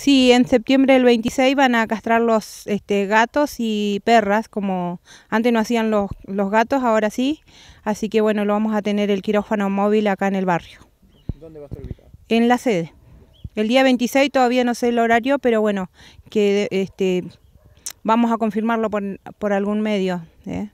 Sí, en septiembre del 26 van a castrar los este, gatos y perras, como antes no hacían los, los gatos, ahora sí. Así que bueno, lo vamos a tener el quirófano móvil acá en el barrio. ¿Dónde va a estar ubicado? En la sede. El día 26 todavía no sé el horario, pero bueno, que este, vamos a confirmarlo por, por algún medio. ¿eh?